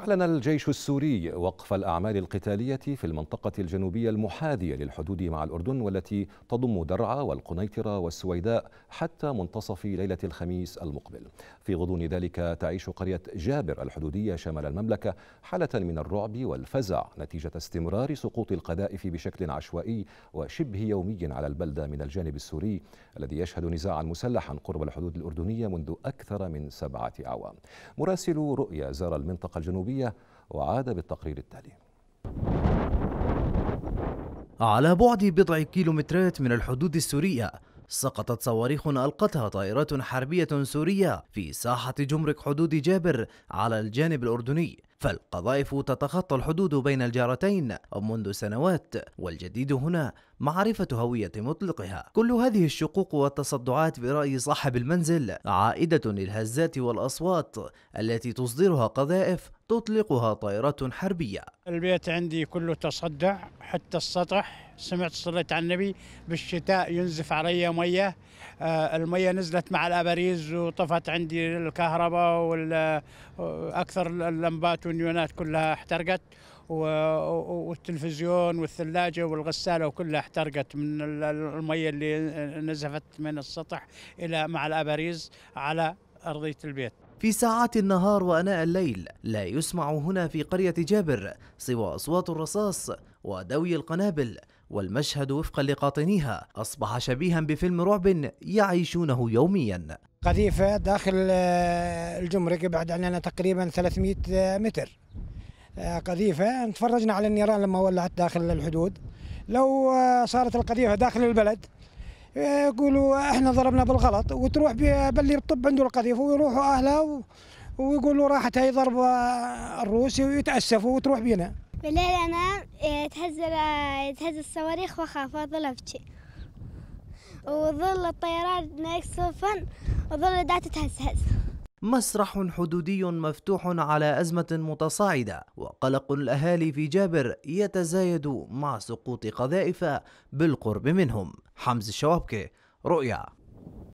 أعلن الجيش السوري وقف الأعمال القتالية في المنطقة الجنوبية المحاذية للحدود مع الأردن والتي تضم درعا والقنيطرة والسويداء حتى منتصف ليلة الخميس المقبل في غضون ذلك تعيش قرية جابر الحدودية شمال المملكة حالة من الرعب والفزع نتيجة استمرار سقوط القذائف بشكل عشوائي وشبه يومي على البلدة من الجانب السوري الذي يشهد نزاعا مسلحا قرب الحدود الأردنية منذ أكثر من سبعة أعوام مراسل رؤيا زار المنطقة الجنوبية الجنوبية وعاد بالتقرير التالي على بعد بضع كيلومترات من الحدود السورية سقطت صواريخ ألقتها طائرات حربية سورية في ساحة جمرك حدود جابر على الجانب الأردني فالقذائف تتخطى الحدود بين الجارتين منذ سنوات والجديد هنا معرفة هوية مطلقها كل هذه الشقوق والتصدعات برأي صاحب المنزل عائدة للهزات والأصوات التي تصدرها قذائف تطلقها طائرات حربية البيت عندي كله تصدع حتى السطح سمعت صليت على النبي بالشتاء ينزف علي ميه آه، الميه نزلت مع الاباريز وطفت عندي الكهرباء واكثر آه، اللمبات والنيونات كلها احترقت والتلفزيون والثلاجه والغساله وكلها احترقت من الميه اللي نزفت من السطح الى مع الاباريز على ارضيه البيت في ساعات النهار وأناء الليل لا يسمع هنا في قرية جابر سوى أصوات الرصاص ودوي القنابل والمشهد وفقا لقاطنيها أصبح شبيها بفيلم رعب يعيشونه يوميا قذيفة داخل آه، الجمرك بعد عننا تقريبا 300 آه، متر آه، قذيفة تفرجنا على النيران لما ولعت داخل الحدود لو صارت القذيفة داخل البلد يقولوا احنا ضربنا بالغلط وتروح باللي الطب عنده القذيفة ويروحوا أهلها ويقولوا راحت هي ضربة الروسي ويتأسفوا وتروح بينا بالليل أنام آه، تهز تهز الصواريخ وأخاف وأظل أبكي وظل الطيارات سفن وظل دا تتهزهز مسرح حدودي مفتوح على أزمة متصاعدة وقلق الأهالي في جابر يتزايد مع سقوط قذائف بالقرب منهم حمز الشوابكي رؤيا